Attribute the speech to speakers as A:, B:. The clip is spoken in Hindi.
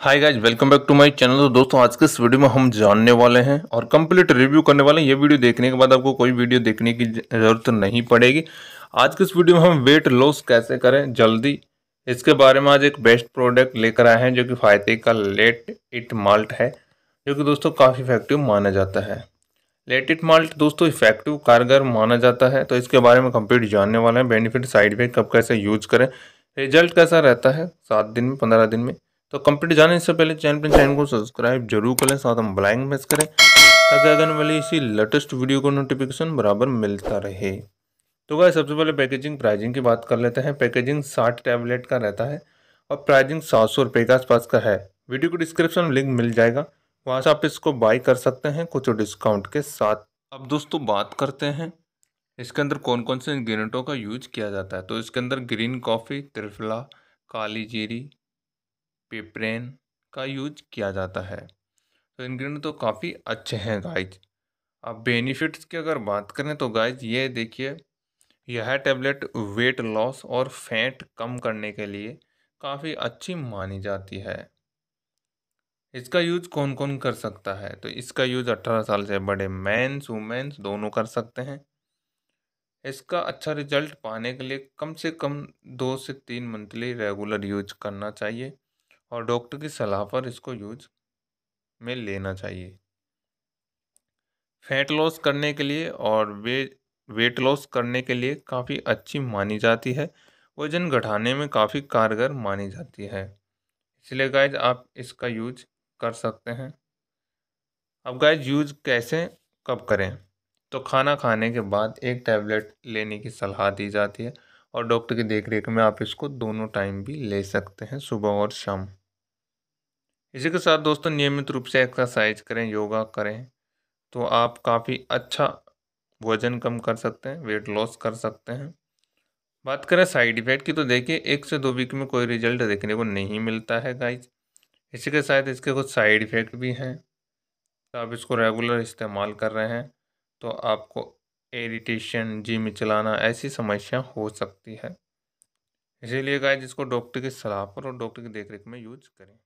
A: hi guys welcome back to my channel तो दोस्तों आज के इस वीडियो में हम जानने वाले हैं और कंप्लीट रिव्यू करने वाले हैं ये वीडियो देखने के बाद आपको कोई वीडियो देखने की ज़रूरत नहीं पड़ेगी आज के इस वीडियो में हम वेट लॉस कैसे करें जल्दी इसके बारे में आज एक बेस्ट प्रोडक्ट लेकर आए हैं जो कि फायदे का लेट इट माल्ट है जो कि दोस्तों काफ़ी इफेक्टिव माना जाता है लेट इट माल्ट दोस्तों इफेक्टिव कारगर माना जाता है तो इसके बारे में कंप्लीट जानने वाले हैं बेनिफिट साइड इफेक्ट कब कैसे यूज करें रिजल्ट कैसा रहता है सात दिन में पंद्रह दिन में तो कंप्लीट जाने से पहले चैनल पर चैनल को सब्सक्राइब जरूर करें साथ हम ब्लैंक प्रेस करें ताकि आगन वाली इसी लेटेस्ट वीडियो को नोटिफिकेशन बराबर मिलता रहे तो गाय सबसे पहले पैकेजिंग प्राइजिंग की बात कर लेते हैं पैकेजिंग साठ टैबलेट का रहता है और प्राइजिंग सात सौ रुपये के आसपास का है वीडियो को डिस्क्रिप्शन में लिंक मिल जाएगा वहाँ से आप इसको बाई कर सकते हैं कुछ डिस्काउंट के साथ अब दोस्तों बात करते हैं इसके अंदर कौन कौन से इन्ग्रीडियंटों का यूज किया जाता है तो इसके अंदर ग्रीन कॉफ़ी त्रिफला काली जीरी पेपरेन का यूज किया जाता है तो इन्ग्रीडियंट तो काफ़ी अच्छे हैं गाइज अब बेनिफिट्स की अगर बात करें तो गाइज ये देखिए यह टैबलेट वेट लॉस और फैट कम करने के लिए काफ़ी अच्छी मानी जाती है इसका यूज कौन कौन कर सकता है तो इसका यूज अट्ठारह साल से बड़े मैंस वुमेंस दोनों कर सकते हैं इसका अच्छा रिजल्ट पाने के लिए कम से कम दो से तीन मंथली रेगुलर यूज करना चाहिए और डॉक्टर की सलाह पर इसको यूज में लेना चाहिए फैट लॉस करने के लिए और वे वेट लॉस करने के लिए काफ़ी अच्छी मानी जाती है वजन घटाने में काफ़ी कारगर मानी जाती है इसलिए गाइज आप इसका यूज कर सकते हैं अब गाइज यूज कैसे कब करें तो खाना खाने के बाद एक टैबलेट लेने की सलाह दी जाती है और डॉक्टर की देखरेख में आप इसको दोनों टाइम भी ले सकते हैं सुबह और शाम इसी के साथ दोस्तों नियमित रूप से एक्सरसाइज करें योगा करें तो आप काफ़ी अच्छा वजन कम कर सकते हैं वेट लॉस कर सकते हैं बात करें साइड इफेक्ट की तो देखिए एक से दो वीक में कोई रिजल्ट देखने को नहीं मिलता है गाइज इसी के साथ इसके कुछ साइड इफ़ेक्ट भी हैं तो आप इसको रेगुलर इस्तेमाल कर रहे हैं तो आपको इरिटेशन जिम चलाना ऐसी समस्या हो सकती है इसीलिए गाइज इसको डॉक्टर की सलाह पर और डॉक्टर की देख में यूज करें